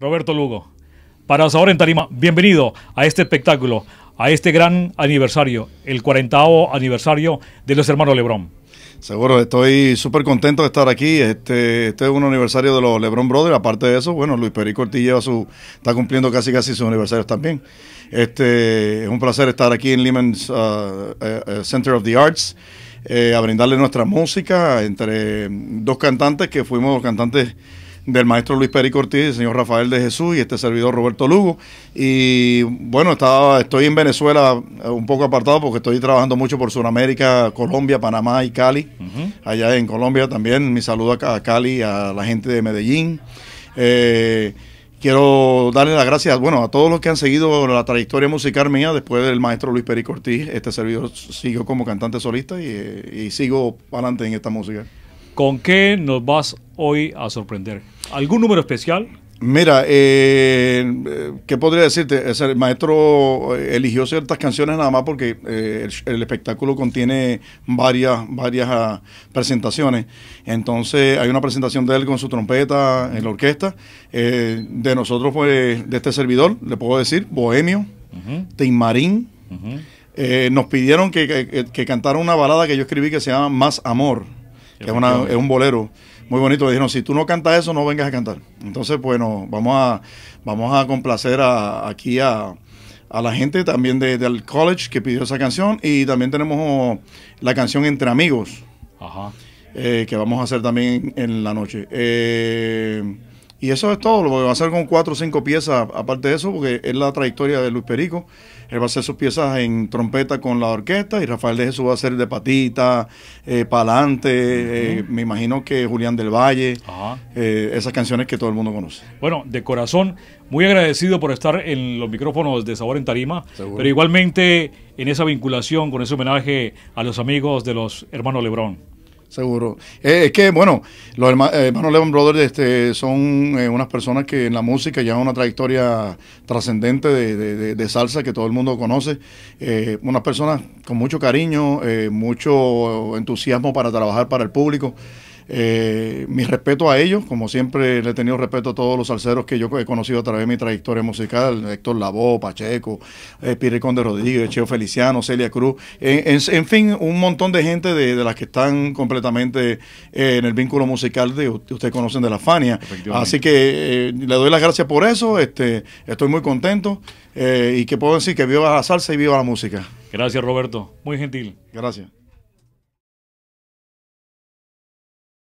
Roberto Lugo, para ahora en Tarima, bienvenido a este espectáculo, a este gran aniversario, el 40 aniversario de los hermanos Lebrón. Seguro, estoy súper contento de estar aquí. Este, este es un aniversario de los Lebron Brothers. Aparte de eso, bueno, Luis Perico Ortiz lleva su, está cumpliendo casi casi sus aniversarios también. Este, es un placer estar aquí en Lehman ah, eh, Center of the Arts. Eh, a brindarle nuestra música entre dos cantantes que fuimos cantantes del maestro Luis Perico Cortés, el señor Rafael de Jesús y este servidor Roberto Lugo. Y bueno, estaba, estoy en Venezuela eh, un poco apartado porque estoy trabajando mucho por Sudamérica, Colombia, Panamá y Cali. Allá en Colombia también, mi saludo a Cali, a la gente de Medellín. Eh, quiero darle las gracias, bueno, a todos los que han seguido la trayectoria musical mía después del maestro Luis Perico Cortés. Este servidor sigo como cantante solista y, eh, y sigo adelante en esta música. ¿Con qué nos vas hoy a sorprender? ¿Algún número especial? Mira, eh, ¿qué podría decirte? El maestro eh, eligió ciertas canciones nada más porque eh, el, espectáculo contiene varias, varias ah, presentaciones. Entonces hay una presentación de él con su trompeta en la orquesta. de nosotros, fue pues, de este servidor, le puedo decir, Bohemio, uh Marín. nos pidieron que, que cantara una balada que yo escribí que se llama Más Amor es, un bolero muy bonito. Le dijeron, si tú no cantas eso, no vengas a cantar. Entonces, bueno, pues, vamos a, vamos a complacer aquí a, la gente también de, del college que pidió esa canción y también tenemos oh, la canción Entre Amigos. Eh, que vamos a hacer también en la noche. Eh, y eso es todo, lo que va a hacer con cuatro o cinco piezas, aparte de eso, porque es la trayectoria de Luis Perico. Él va a hacer sus piezas en trompeta con la orquesta y Rafael de Jesús va a hacer de patita, eh, palante, eh, me imagino que Julián del Valle, eh, esas canciones que todo el mundo conoce. Bueno, de corazón, muy agradecido por estar en los micrófonos de Sabor en Tarima, pero igualmente en esa vinculación con ese homenaje a los amigos de los hermanos Lebrón. Seguro. Eh, es que, bueno, los eh, hermanos, leon Brothers este, son eh, unas personas que en la música llevan una trayectoria trascendente de, salsa que todo el mundo conoce. unas personas con mucho cariño, mucho entusiasmo para trabajar para el público. Eh, mi respeto a ellos, como siempre le he tenido respeto a todos los salseros que yo he conocido a través de mi trayectoria musical, Héctor Labó, Pacheco, eh, de Conde Rodríguez, Cheo Feliciano, Celia Cruz, en, fin, un montón de gente de, las que están completamente eh, en el vínculo musical de ustedes conocen de la Fania. Así que eh, le doy las gracias por eso, este, estoy muy contento y que puedo decir que viva la salsa y viva la música. Gracias Roberto, muy gentil. Gracias.